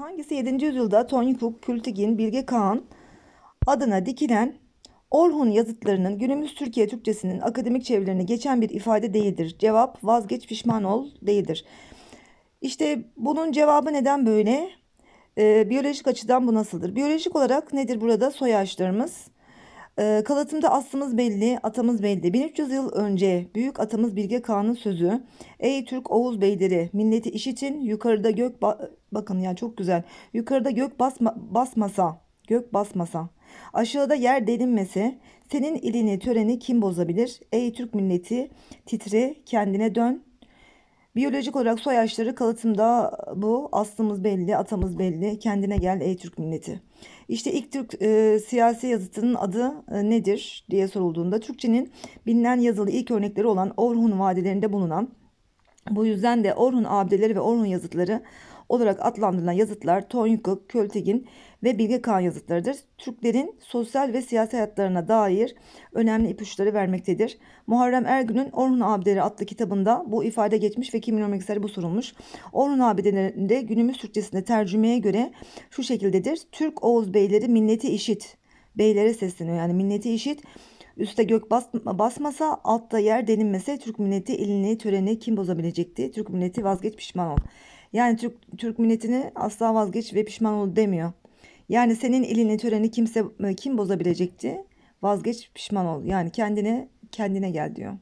Hangisi 7. yüzyılda Tonyukuk, Kültigin, Bilge Kağan adına dikilen Orhun yazıtlarının günümüz Türkiye Türkçesinin akademik çevrelerine geçen bir ifade değildir. Cevap vazgeç pişman ol değildir. İşte bunun cevabı neden böyle? Ee, biyolojik açıdan bu nasıldır? Biyolojik olarak nedir burada soy ağaçlarımız? E, ee, kalatımda aslımız belli, atamız belli. 1300 yıl önce büyük atamız Bilge Kağan'ın sözü. Ey Türk Oğuz beyleri milleti işitin yukarıda gök ba bakın ya çok güzel. Yukarıda gök basma basmasa, gök basmasa. Aşağıda yer delinmesi, senin ilini töreni kim bozabilir? Ey Türk milleti titre kendine dön Biyolojik olarak soy ağaçları kalıtımda bu. Aslımız belli, atamız belli. Kendine gel ey Türk milleti. İşte ilk Türk e, siyasi yazıtının adı e, nedir diye sorulduğunda Türkçenin bilinen yazılı ilk örnekleri olan Orhun vadilerinde bulunan bu yüzden de Orhun abdeleri ve Orhun yazıtları olarak adlandırılan yazıtlar Tonyukuk, Költegin ve Bilge Kağan yazıtlarıdır. Türklerin sosyal ve siyasi hayatlarına dair önemli ipuçları vermektedir. Muharrem Ergün'ün Orhun Abideleri adlı kitabında bu ifade geçmiş ve 2012'de bu sorulmuş. Orhun Abidelerinde günümüz Türkçesinde tercümeye göre şu şekildedir. Türk Oğuz Beyleri milleti işit. Beylere sesleniyor yani milleti işit Üste gök bas, basmasa altta yer delinmese Türk milleti elini töreni kim bozabilecekti? Türk milleti vazgeç pişman ol. Yani Türk, Türk milletini asla vazgeç ve pişman ol demiyor. Yani senin elini töreni kimse e, kim bozabilecekti? Vazgeç pişman ol. Yani kendine kendine gel diyor.